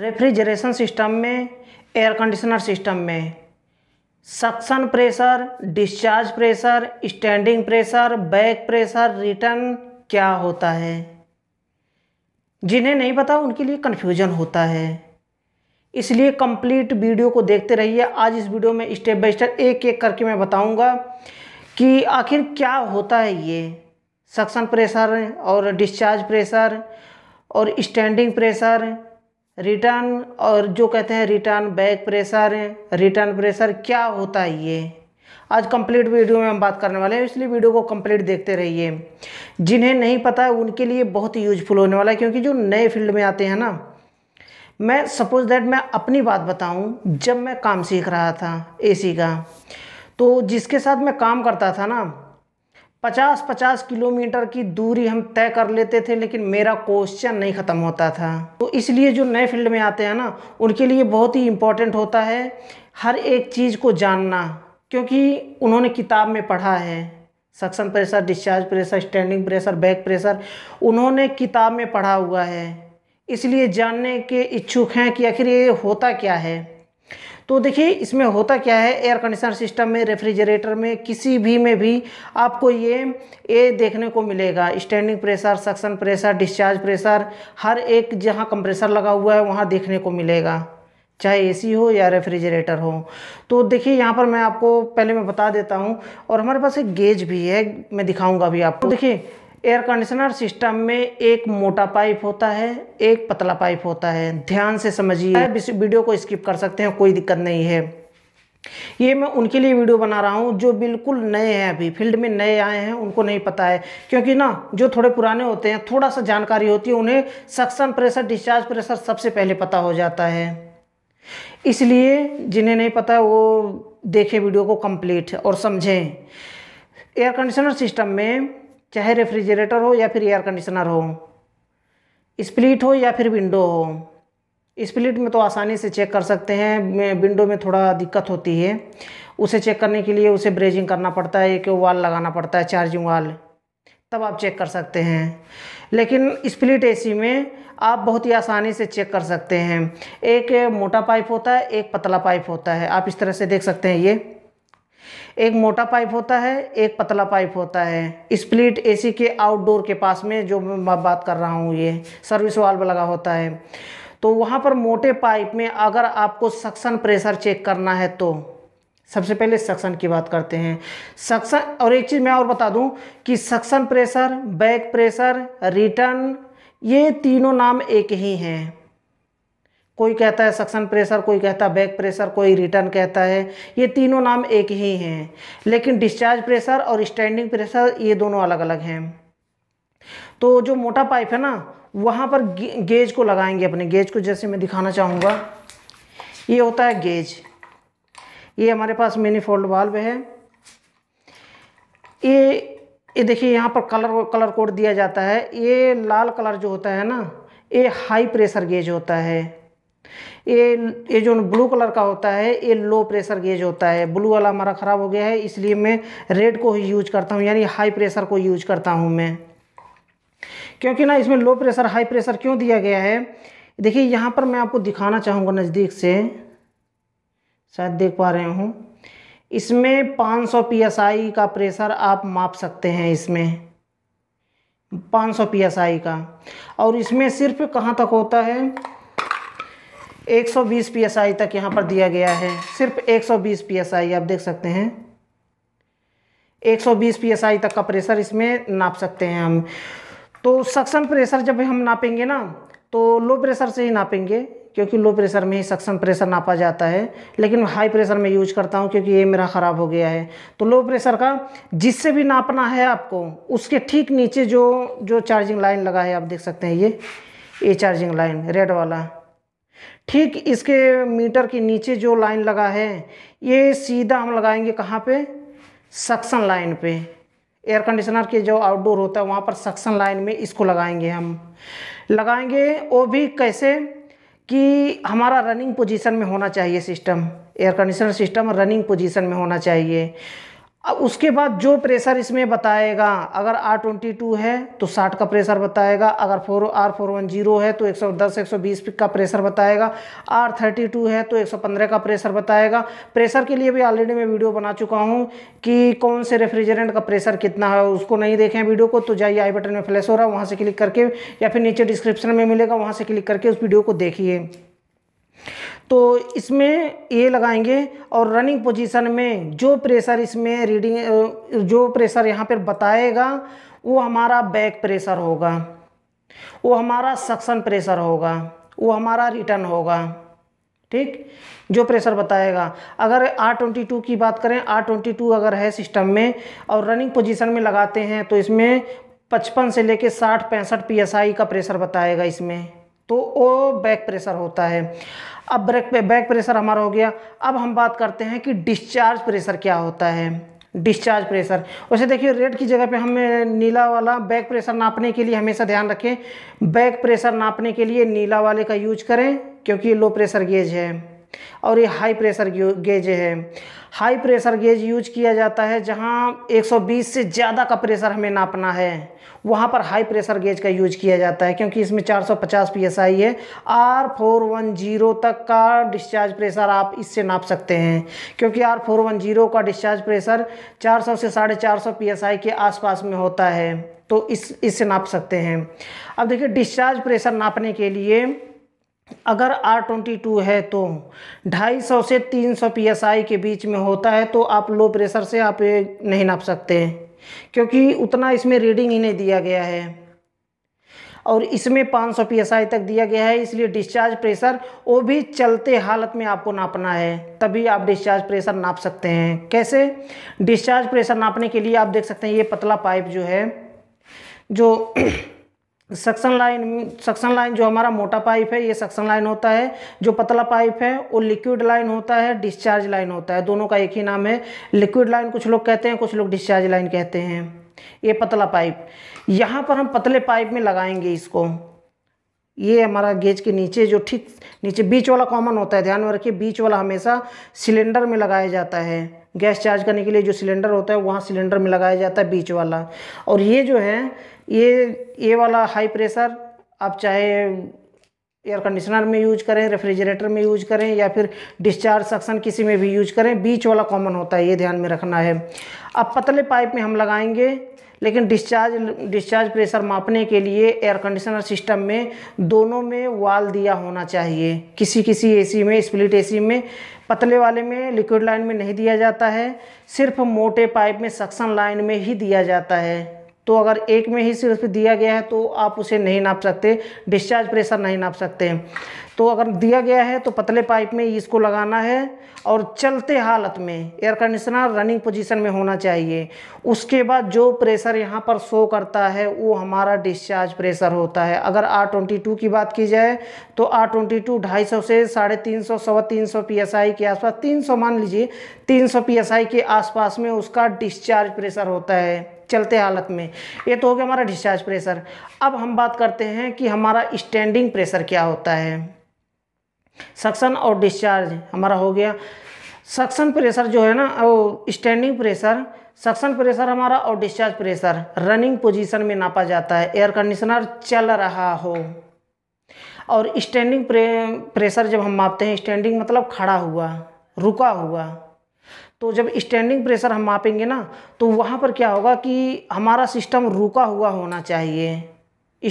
refrigeration system में air conditioner system में suction pressure discharge pressure standing pressure back pressure return क्या होता है जिन्हें नहीं पता उनके लिए कन्फ्यूजन होता है इसलिए कंप्लीट वीडियो को देखते रहिए आज इस वीडियो में स्टेप बाय स्टेप एक एक करके मैं बताऊंगा कि आखिर क्या होता है ये सक्शन प्रेशर और डिस्चार्ज प्रेशर और स्टैंडिंग प्रेशर रिटर्न और जो कहते हैं return back pressure return pressure क्या होता है ये आज कंप्लीट वीडियो में हम बात करने वाले हैं इसलिए वीडियो को कंप्लीट देखते रहिए जिन्हें नहीं पता है उनके लिए बहुत यूजफुल होने वाला है क्योंकि जो नए फील्ड में आते हैं ना मैं सपोज दैट मैं अपनी बात बताऊं जब मैं काम सीख रहा था एसी का तो जिसके साथ मैं काम करता था ना पचास पचास किलोमीटर की दूरी हम तय कर लेते थे लेकिन मेरा क्वेश्चन नहीं ख़त्म होता था तो इसलिए जो नए फील्ड में आते हैं ना उनके लिए बहुत ही इम्पोर्टेंट होता है हर एक चीज़ को जानना क्योंकि उन्होंने किताब में पढ़ा है suction pressure discharge pressure standing pressure back pressure उन्होंने किताब में पढ़ा हुआ है इसलिए जानने के इच्छुक हैं कि आखिर ये होता क्या है तो देखिए इसमें होता क्या है एयर कंडीशनर सिस्टम में रेफ्रिजरेटर में किसी भी में भी आपको ये ए देखने को मिलेगा standing pressure suction pressure discharge pressure हर एक जहाँ कंप्रेसर लगा हुआ है वहाँ देखने को मिलेगा चाहे एसी हो या रेफ्रिजरेटर हो तो देखिए यहाँ पर मैं आपको पहले मैं बता देता हूँ और हमारे पास एक गेज भी है मैं दिखाऊंगा अभी आपको तो देखिए एयर कंडीशनर सिस्टम में एक मोटा पाइप होता है एक पतला पाइप होता है ध्यान से समझिए वीडियो को स्किप कर सकते हैं कोई दिक्कत नहीं है ये मैं उनके लिए वीडियो बना रहा हूँ जो बिल्कुल नए हैं अभी फील्ड में नए आए हैं उनको नहीं पता है क्योंकि ना जो थोड़े पुराने होते हैं थोड़ा सा जानकारी होती है उन्हें सक्सन प्रेशर डिस्चार्ज प्रेशर सबसे पहले पता हो जाता है इसलिए जिन्हें नहीं पता वो देखें वीडियो को कंप्लीट और समझें एयर कंडीशनर सिस्टम में चाहे रेफ्रिजरेटर हो या फिर एयर कंडीशनर हो स्प्लिट हो या फिर विंडो हो स्प्लिट में तो आसानी से चेक कर सकते हैं विंडो में थोड़ा दिक्कत होती है उसे चेक करने के लिए उसे ब्रेजिंग करना पड़ता है एक वाल लगाना पड़ता है चार्जिंग वाल तब आप चेक कर सकते हैं लेकिन स्प्लिट एसी में आप बहुत ही आसानी से चेक कर सकते हैं एक मोटा पाइप होता है एक पतला पाइप होता है आप इस तरह से देख सकते हैं ये एक मोटा पाइप होता है एक पतला पाइप होता है स्प्लिट एसी के आउटडोर के पास में जो मैं बात कर रहा हूँ ये सर्विस वाल्व लगा होता है तो वहाँ पर मोटे पाइप में अगर आपको सक्सन प्रेशर चेक करना है तो सबसे पहले सक्सन की बात करते हैं सक्सन और एक चीज़ मैं और बता दूं कि suction pressure back pressure return ये तीनों नाम एक ही हैं कोई कहता है सक्शन प्रेशर कोई कहता है बैक प्रेशर कोई रिटर्न कहता है ये तीनों नाम एक ही हैं लेकिन डिस्चार्ज प्रेशर और स्टैंडिंग प्रेशर ये दोनों अलग अलग हैं तो जो मोटा पाइप है ना वहाँ पर गेज को लगाएंगे अपने गेज को जैसे मैं दिखाना चाहूँगा ये होता है गेज ये हमारे पास मिनी फोल्ड बाल्ब है ये ये देखिए यहाँ पर कलर कलर कोड दिया जाता है ये लाल कलर जो होता है ना ये हाई प्रेशर गेज होता है ये ये जो ब्लू कलर का होता है ये लो प्रेशर गेज होता है ब्लू वाला हमारा ख़राब हो गया है इसलिए मैं रेड को ही यूज करता हूँ यानी हाई प्रेशर को यूज करता हूँ मैं क्योंकि ना इसमें लो प्रेशर हाई प्रेशर क्यों दिया गया है देखिए यहाँ पर मैं आपको दिखाना चाहूँगा नज़दीक से शायद देख पा रहे हूँ इसमें 500 सौ का प्रेशर आप माप सकते हैं इसमें 500 सौ का और इसमें सिर्फ कहाँ तक होता है 120 psi तक यहाँ पर दिया गया है सिर्फ 120 psi आप देख सकते हैं 120 psi तक का प्रेशर इसमें नाप सकते हैं हम तो सक्शन प्रेशर जब हम नापेंगे ना तो लो प्रेशर से ही नापेंगे क्योंकि लो प्रेशर में ही सक्शन प्रेशर नापा जाता है लेकिन हाई प्रेशर में यूज करता हूँ क्योंकि ये मेरा ख़राब हो गया है तो लो प्रेशर का जिससे भी नापना है आपको उसके ठीक नीचे जो जो चार्जिंग लाइन लगा है आप देख सकते हैं ये ये चार्जिंग लाइन रेड वाला ठीक इसके मीटर के नीचे जो लाइन लगा है ये सीधा हम लगाएंगे कहाँ पे सक्सन लाइन पे एयर कंडीशनर के जो आउटडोर होता है वहाँ पर सक्सन लाइन में इसको लगाएंगे हम लगाएंगे वो भी कैसे कि हमारा रनिंग पोजीशन में होना चाहिए system air conditioner system running position में होना चाहिए अब उसके बाद जो प्रेशर इसमें बताएगा अगर आर ट्वेंटी टू है तो साठ का प्रेशर बताएगा अगर four R four one zero है तो एक सौ दस एक सौ बीस का प्रेशर बताएगा आर थर्टी टू है तो एक सौ पंद्रह का प्रेशर बताएगा प्रेशर के लिए भी ऑलरेडी मैं वीडियो बना चुका हूँ कि कौन से रेफ्रिजरेंट का प्रेशर कितना है उसको नहीं देखें वीडियो को तो जाइए आई बटन में फ्लैश हो रहा है वहाँ से क्लिक करके या फिर नीचे डिस्क्रिप्शन में मिलेगा वहाँ से क्लिक करके उस वीडियो को देखिए तो इसमें ए लगाएंगे और रनिंग पोजीशन में जो प्रेशर इसमें रीडिंग जो प्रेशर यहाँ पर बताएगा वो हमारा बैक प्रेशर होगा वो हमारा सक्शन प्रेशर होगा वो हमारा रिटर्न होगा ठीक जो प्रेशर बताएगा अगर आर ट्वेंटी टू की बात करें आर ट्वेंटी टू अगर है सिस्टम में और रनिंग पोजीशन में लगाते हैं तो इसमें पचपन से लेके साठ पैंसठ पी का प्रेशर बताएगा इसमें तो वो बैक प्रेशर होता है अब ब्रेक पे बैक प्रेशर हमारा हो गया अब हम बात करते हैं कि डिस्चार्ज प्रेशर क्या होता है डिस्चार्ज प्रेशर वैसे देखिए रेड की जगह पे हमें नीला वाला बैक प्रेशर नापने के लिए हमेशा ध्यान रखें बैक प्रेशर नापने के लिए नीला वाले का यूज करें क्योंकि ये लो प्रेशर गेज है और ये हाई प्रेशर गेज है हाई प्रेशर गेज यूज किया जाता है जहाँ 120 से ज़्यादा का प्रेशर हमें नापना है वहाँ पर हाई प्रेशर गेज का यूज किया जाता है क्योंकि इसमें 450 psi है आर फोर वन जीरो तक का डिस्चार्ज प्रेशर आप इससे नाप सकते हैं क्योंकि आर फोर वन जीरो का डिस्चार्ज प्रेशर 400 से साढ़े चार सौ के आसपास में होता है तो इस इससे नाप सकते हैं अब देखिए डिस्चार्ज प्रेशर नापने के लिए अगर R22 है तो 250 से 300 psi के बीच में होता है तो आप लो प्रेशर से आप नहीं नाप सकते क्योंकि उतना इसमें रीडिंग ही नहीं दिया गया है और इसमें 500 psi तक दिया गया है इसलिए डिस्चार्ज प्रेशर वो भी चलते हालत में आपको नापना है तभी आप डिस्चार्ज प्रेशर नाप सकते हैं कैसे डिस्चार्ज प्रेशर नापने के लिए आप देख सकते हैं ये पतला पाइप जो है जो सक्शन लाइन सक्शन लाइन जो हमारा मोटा पाइप है ये सक्शन लाइन होता है जो पतला पाइप है वो लिक्विड लाइन होता है डिस्चार्ज लाइन होता है दोनों का एक ही नाम है लिक्विड लाइन कुछ लोग कहते हैं कुछ लोग डिस्चार्ज लाइन कहते हैं ये पतला पाइप यहाँ पर हम पतले पाइप में लगाएंगे इसको ये हमारा गेज के नीचे जो ठीक नीचे बीच वाला कॉमन होता है ध्यान में रखिए बीच वाला हमेशा सिलेंडर में लगाया जाता है गैस चार्ज करने के लिए जो सिलेंडर होता है वहाँ सिलेंडर में लगाया जाता है बीच वाला और ये जो है ये ये वाला हाई प्रेशर आप चाहे एयर कंडीशनर में यूज करें रेफ्रिजरेटर में यूज करें या फिर डिस्चार्ज सक्शन किसी में भी यूज करें बीच वाला कॉमन होता है ये ध्यान में रखना है अब पतले पाइप में हम लगाएंगे लेकिन डिस्चार्ज डिस्चार्ज प्रेशर मापने के लिए एयर कंडीशनर सिस्टम में दोनों में वाल दिया होना चाहिए किसी किसी एसी में स्प्लिट एसी में पतले वाले में लिक्विड लाइन में नहीं दिया जाता है सिर्फ मोटे पाइप में सक्शन लाइन में ही दिया जाता है तो अगर एक में ही सिर्फ दिया गया है तो आप उसे नहीं नाप सकते डिस्चार्ज प्रेशर नहीं नाप सकते तो अगर दिया गया है तो पतले पाइप में इसको लगाना है और चलते हालत में एयर कंडीशनर रनिंग पोजीशन में होना चाहिए उसके बाद जो प्रेशर यहाँ पर शो करता है वो हमारा डिस्चार्ज प्रेशर होता है अगर आर ट्वेंटी टू की बात की जाए तो आर ट्वेंटी टू ढाई सौ से साढ़े तीन सौ सवा तीन सौ पी एस आई के आसपास तीन सौ मान लीजिए तीन सौ पी एस आई के आसपास में उसका डिस्चार्ज प्रेशर होता है चलते हालत में ये तो हो गया हमारा डिस्चार्ज प्रेशर अब हम बात करते हैं कि हमारा स्टैंडिंग प्रेशर क्या होता है सक्सन और डिस्चार्ज हमारा हो गया सक्सन प्रेशर जो है ना वो स्टैंडिंग प्रेशर सक्सन प्रेशर हमारा और डिस्चार्ज प्रेशर रनिंग पोजीशन में नापा जाता है एयर कंडीशनर चल रहा हो और स्टैंडिंग प्रेशर जब हम मापते हैं स्टैंडिंग मतलब खड़ा हुआ रुका हुआ तो जब स्टैंडिंग प्रेशर हम मापेंगे ना तो वहाँ पर क्या होगा कि हमारा सिस्टम रुका हुआ होना चाहिए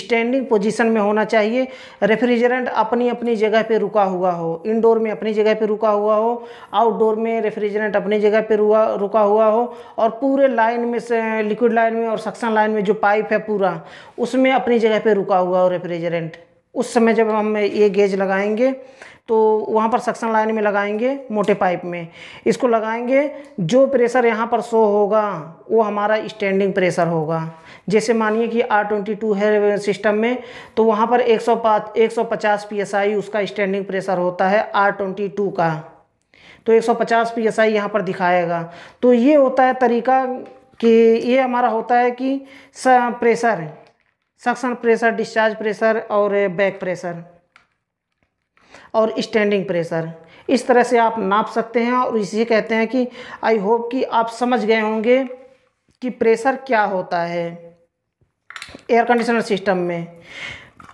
स्टैंडिंग पोजीशन में होना चाहिए रेफ्रिजरेंट अपनी अपनी जगह पे रुका हुआ हो इंडोर में अपनी जगह पे रुका हुआ हो आउटडोर में रेफ्रिजरेंट अपनी जगह पे रुका रुका हुआ हो और पूरे लाइन में से लिक्विड लाइन में और सक्शन लाइन में जो पाइप है पूरा उसमें अपनी जगह पे रुका हुआ हो रेफ्रिजरेंट उस समय जब हम ये गेज लगाएंगे तो वहाँ पर सक्शन लाइन में लगाएंगे मोटे पाइप में इसको लगाएंगे जो प्रेशर यहाँ पर शो होगा वो हमारा स्टैंडिंग प्रेशर होगा जैसे मानिए कि आर ट्वेंटी टू है सिस्टम में तो वहाँ पर एक सौ एक सौ पचास पी एस आई उसका स्टैंडिंग प्रेशर होता है आर ट्वेंटी टू का तो एक सौ पचास पी एस आई यहाँ पर दिखाएगा तो ये होता है तरीका कि ये हमारा होता है कि pressure suction pressure discharge pressure और बैक प्रेशर और स्टैंडिंग प्रेशर इस तरह से आप नाप सकते हैं और इसी कहते हैं कि आई होप कि आप समझ गए होंगे कि प्रेशर क्या होता है एयर कंडीशनर सिस्टम में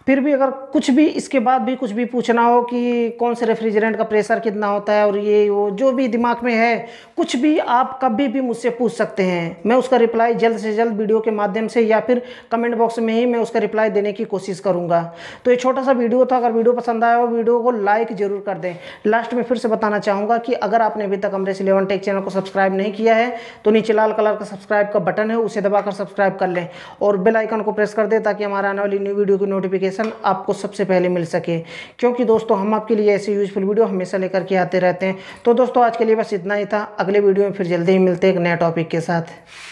फिर भी अगर कुछ भी इसके बाद भी कुछ भी पूछना हो कि कौन से रेफ्रिजरेंट का प्रेशर कितना होता है और ये वो जो भी दिमाग में है कुछ भी आप कभी भी मुझसे पूछ सकते हैं मैं उसका रिप्लाई जल्द से जल्द वीडियो के माध्यम से या फिर कमेंट बॉक्स में ही मैं उसका रिप्लाई देने की कोशिश करूँगा तो ये छोटा सा वीडियो था अगर वीडियो पसंद आया हो वीडियो को लाइक ज़रूर कर दें लास्ट में फिर से बताना चाहूँगा कि अगर आपने अभी तक अमरेश इलेवन टेक चैनल को सब्सक्राइब नहीं किया है तो नीचे लाल कलर का सब्सक्राइब का बटन है उसे दबाकर सब्सक्राइब कर लें और बेलाइकन को प्रेस कर दें ताकि हमारा आने वाली न्यू वीडियो की नोटिफिकेशन नोटिफिकेशन आपको सबसे पहले मिल सके क्योंकि दोस्तों हम आपके लिए ऐसे यूजफुल वीडियो हमेशा लेकर के आते रहते हैं तो दोस्तों आज के लिए बस इतना ही था अगले वीडियो में फिर जल्दी ही मिलते हैं एक नए टॉपिक के साथ